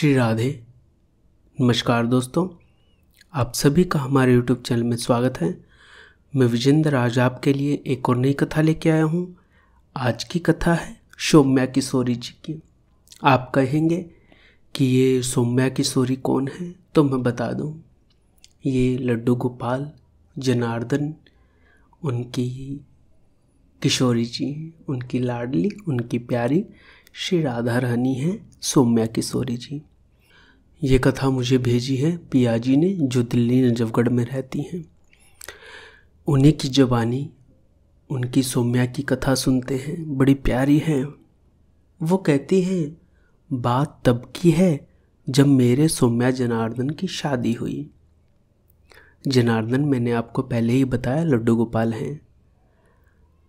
श्री राधे नमस्कार दोस्तों आप सभी का हमारे YouTube चैनल में स्वागत है मैं विजेंद्र आज आपके लिए एक और नई कथा लेके आया हूँ आज की कथा है सौम्या किशोरी जी की आप कहेंगे कि ये सौम्या किशोरी कौन है तो मैं बता दूँ ये लड्डू गोपाल जनार्दन उनकी किशोरी जी उनकी लाडली उनकी प्यारी श्री राधा रानी हैं सौम्या किशोरी जी ये कथा मुझे भेजी है पियाजी ने जो दिल्ली नजफगढ़ में रहती हैं उन्हीं की जबानी उनकी सौम्या की कथा सुनते हैं बड़ी प्यारी है वो कहती हैं बात तब की है जब मेरे सौम्या जनार्दन की शादी हुई जनार्दन मैंने आपको पहले ही बताया लड्डू गोपाल हैं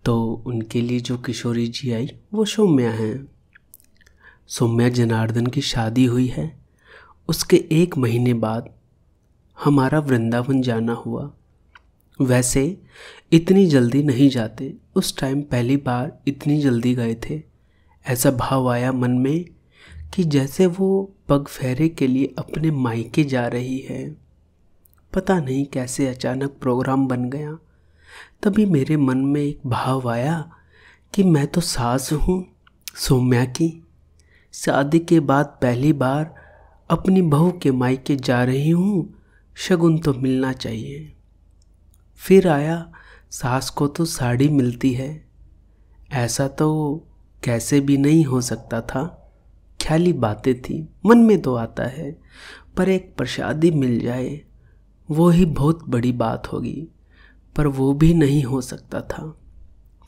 तो उनके लिए जो किशोरी जी आई वो सौम्या हैं सौम्या जनार्दन की शादी हुई है उसके एक महीने बाद हमारा वृंदावन जाना हुआ वैसे इतनी जल्दी नहीं जाते उस टाइम पहली बार इतनी जल्दी गए थे ऐसा भाव आया मन में कि जैसे वो पग फेरे के लिए अपने मायके जा रही है पता नहीं कैसे अचानक प्रोग्राम बन गया तभी मेरे मन में एक भाव आया कि मैं तो सास हूँ सौम्या की शादी के बाद पहली बार अपनी बहू के मायके जा रही हूँ शगुन तो मिलना चाहिए फिर आया सास को तो साड़ी मिलती है ऐसा तो कैसे भी नहीं हो सकता था ख्याली बातें थी मन में तो आता है पर एक प्रसादी मिल जाए वो ही बहुत बड़ी बात होगी पर वो भी नहीं हो सकता था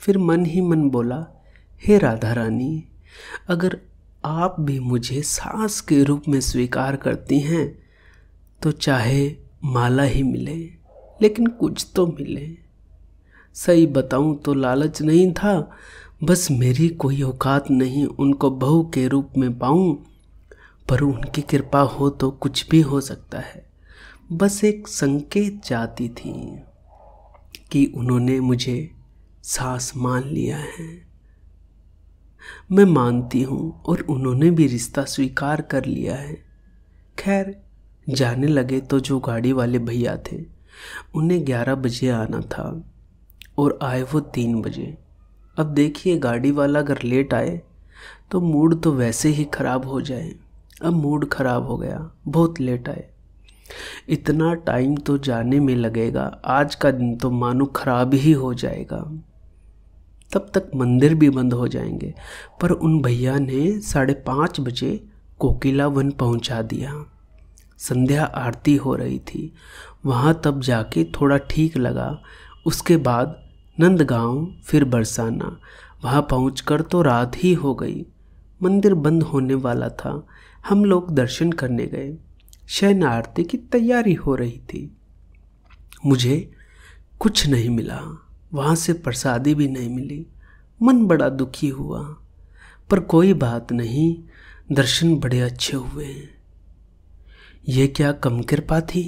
फिर मन ही मन बोला हे राधा रानी अगर आप भी मुझे सांस के रूप में स्वीकार करती हैं तो चाहे माला ही मिले लेकिन कुछ तो मिले सही बताऊं तो लालच नहीं था बस मेरी कोई औकात नहीं उनको बहू के रूप में पाऊं पर उनकी कृपा हो तो कुछ भी हो सकता है बस एक संकेत चाहती थी कि उन्होंने मुझे सांस मान लिया है मैं मानती हूँ और उन्होंने भी रिश्ता स्वीकार कर लिया है खैर जाने लगे तो जो गाड़ी वाले भैया थे उन्हें ग्यारह बजे आना था और आए वो तीन बजे अब देखिए गाड़ी वाला अगर लेट आए तो मूड तो वैसे ही ख़राब हो जाए अब मूड ख़राब हो गया बहुत लेट आए इतना टाइम तो जाने में लगेगा आज का दिन तो मानो ख़राब ही हो जाएगा तब तक मंदिर भी बंद हो जाएंगे पर उन भैया ने साढ़े पाँच बजे कोकिला वन पहुंचा दिया संध्या आरती हो रही थी वहाँ तब जाके थोड़ा ठीक लगा उसके बाद नंदगांव फिर बरसाना वहाँ पहुँच तो रात ही हो गई मंदिर बंद होने वाला था हम लोग दर्शन करने गए शयन आरती की तैयारी हो रही थी मुझे कुछ नहीं मिला वहाँ से प्रसादी भी नहीं मिली मन बड़ा दुखी हुआ पर कोई बात नहीं दर्शन बड़े अच्छे हुए हैं ये क्या कम कृपा थी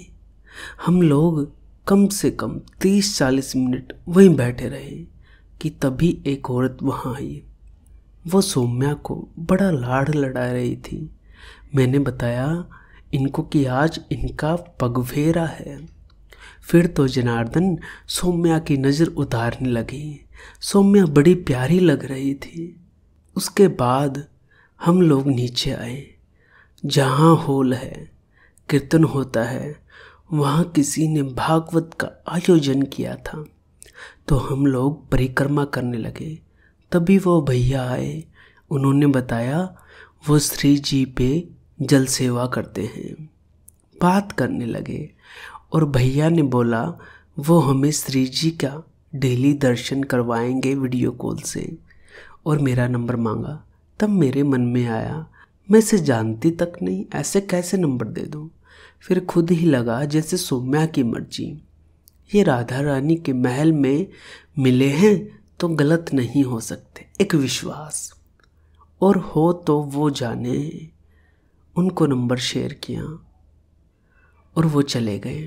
हम लोग कम से कम तीस चालीस मिनट वहीं बैठे रहे कि तभी एक औरत वहाँ आई वो सौम्या को बड़ा लाड़ लड़ा रही थी मैंने बताया इनको कि आज इनका पगफेरा है फिर तो जनार्दन सौम्या की नज़र उतारने लगी सौम्या बड़ी प्यारी लग रही थी उसके बाद हम लोग नीचे आए जहाँ होल है कीर्तन होता है वहाँ किसी ने भागवत का आयोजन किया था तो हम लोग परिक्रमा करने लगे तभी वो भैया आए उन्होंने बताया वो श्री जी पे जल सेवा करते हैं बात करने लगे और भैया ने बोला वो हमें श्री जी का डेली दर्शन करवाएंगे वीडियो कॉल से और मेरा नंबर मांगा तब मेरे मन में आया मैं इसे जानती तक नहीं ऐसे कैसे नंबर दे दूँ फिर खुद ही लगा जैसे सौम्या की मर्जी ये राधा रानी के महल में मिले हैं तो गलत नहीं हो सकते एक विश्वास और हो तो वो जाने उनको नंबर शेयर किया और वो चले गए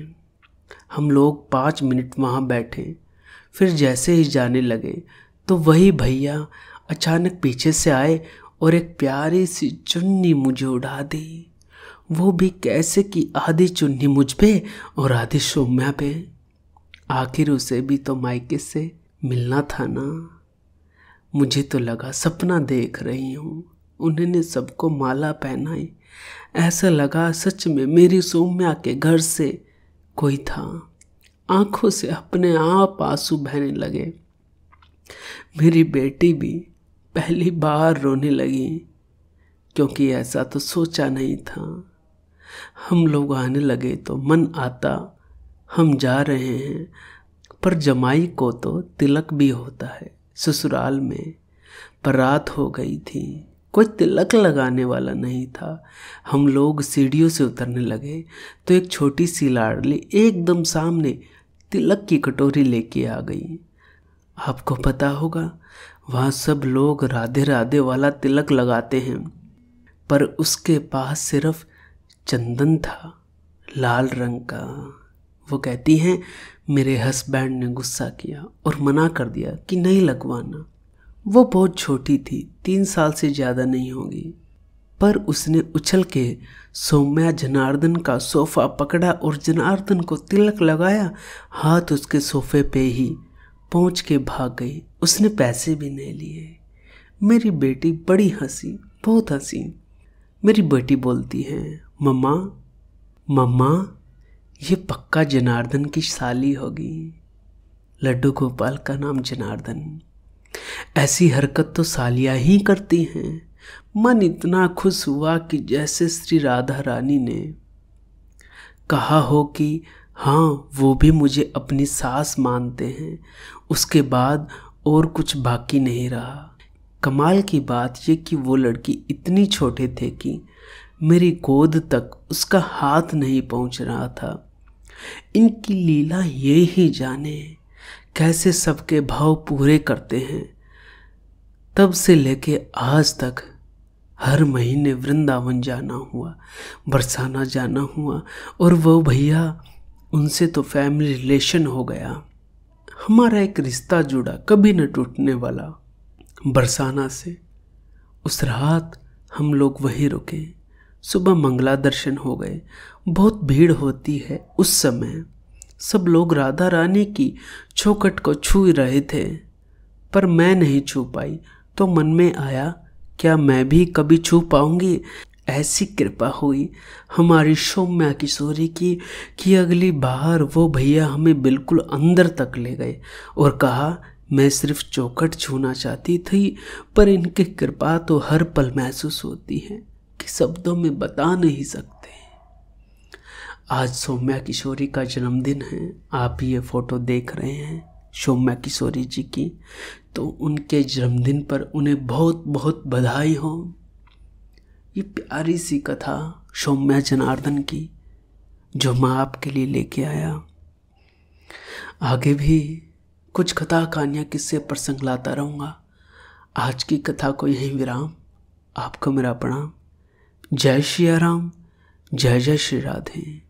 हम लोग पाँच मिनट वहाँ बैठे फिर जैसे ही जाने लगे तो वही भैया अचानक पीछे से आए और एक प्यारी सी चुन्नी मुझे उड़ा दी वो भी कैसे कि आधी चुन्नी मुझ पे और आधी सौम्या पे आखिर उसे भी तो मायके से मिलना था ना मुझे तो लगा सपना देख रही हूँ उन्होंने सबको माला पहनाई ऐसा लगा सच में मेरी सौम्या के घर से कोई था आंखों से अपने आप आंसू बहने लगे मेरी बेटी भी पहली बार रोने लगी क्योंकि ऐसा तो सोचा नहीं था हम लोग आने लगे तो मन आता हम जा रहे हैं पर जमाई को तो तिलक भी होता है ससुराल में पर रात हो गई थी कोई तिलक लगाने वाला नहीं था हम लोग सीढ़ियों से उतरने लगे तो एक छोटी सी लाडली एकदम सामने तिलक की कटोरी लेके आ गई आपको पता होगा वहाँ सब लोग राधे राधे वाला तिलक लगाते हैं पर उसके पास सिर्फ चंदन था लाल रंग का वो कहती हैं मेरे हस्बैंड ने गुस्सा किया और मना कर दिया कि नहीं लगवाना वो बहुत छोटी थी तीन साल से ज़्यादा नहीं होगी पर उसने उछल के सौम्या जनार्दन का सोफ़ा पकड़ा और जनार्दन को तिलक लगाया हाथ उसके सोफे पे ही पहुंच के भाग गई उसने पैसे भी नहीं लिए मेरी बेटी बड़ी हंसी बहुत हंसी मेरी बेटी बोलती है मम्मा मम्मा ये पक्का जनार्दन की साली होगी लड्डू गोपाल का नाम जनार्दन ऐसी हरकत तो सालिया ही करती हैं मन इतना खुश हुआ कि जैसे श्री राधा रानी ने कहा हो कि हाँ वो भी मुझे अपनी सास मानते हैं उसके बाद और कुछ बाकी नहीं रहा कमाल की बात ये कि वो लड़की इतनी छोटे थे कि मेरी गोद तक उसका हाथ नहीं पहुंच रहा था इनकी लीला ये ही जाने कैसे सबके भाव पूरे करते हैं तब से लेके आज तक हर महीने वृंदावन जाना हुआ बरसाना जाना हुआ और वो भैया उनसे तो फैमिली रिलेशन हो गया हमारा एक रिश्ता जुड़ा कभी न टूटने वाला बरसाना से उस रात हम लोग वहीं रुके सुबह मंगला दर्शन हो गए बहुत भीड़ होती है उस समय सब लोग राधा रानी की चौकट को छू रहे थे पर मैं नहीं छू पाई तो मन में आया क्या मैं भी कभी छू पाऊंगी ऐसी कृपा हुई हमारी सौम्या किशोरी की कि अगली बार वो भैया हमें बिल्कुल अंदर तक ले गए और कहा मैं सिर्फ चौखट छूना चाहती थी पर इनकी कृपा तो हर पल महसूस होती है कि शब्दों में बता नहीं सकते आज सौम्या किशोरी का जन्मदिन है आप ये फ़ोटो देख रहे हैं सौम्या किशोरी जी की तो उनके जन्मदिन पर उन्हें बहुत बहुत बधाई हो ये प्यारी सी कथा सौम्या जनार्दन की जो मैं आपके लिए लेके आया आगे भी कुछ कथा कहानियाँ किस्से प्रसंग लाता रहूँगा आज की कथा को यहीं विराम आपको मेरा प्रणाम जय श्री राम जय जय श्री राधे